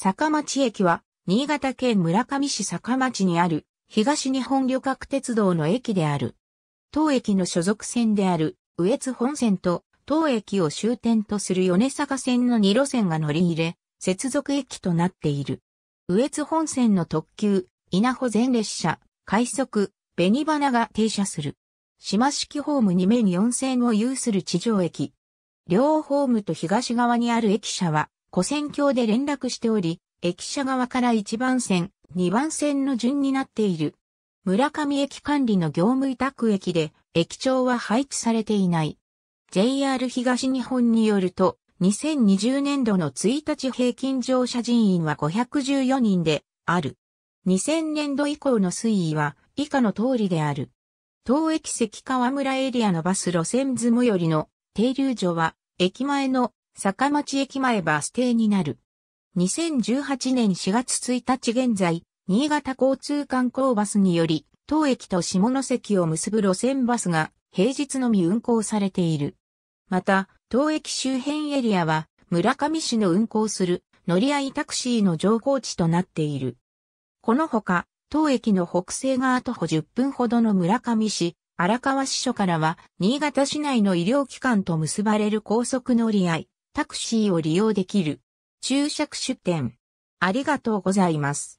坂町駅は、新潟県村上市坂町にある、東日本旅客鉄道の駅である。当駅の所属線である、宇越本線と、当駅を終点とする米坂線の2路線が乗り入れ、接続駅となっている。宇越本線の特急、稲穂全列車、快速、紅花が停車する。島式ホーム2面4線を有する地上駅。両ホームと東側にある駅舎は、古線橋で連絡しており、駅舎側から1番線、2番線の順になっている。村上駅管理の業務委託駅で、駅長は配置されていない。JR 東日本によると、2020年度の1日平均乗車人員は514人である。2000年度以降の推移は以下の通りである。当駅関川村エリアのバス路線図最寄りの停留所は駅前の坂町駅前バス停になる。2018年4月1日現在、新潟交通観光バスにより、当駅と下関を結ぶ路線バスが平日のみ運行されている。また、当駅周辺エリアは村上市の運行する乗り合いタクシーの乗降地となっている。このほか、当駅の北西側徒歩10分ほどの村上市、荒川支所からは、新潟市内の医療機関と結ばれる高速乗り合い、タクシーを利用できる。注釈出店。ありがとうございます。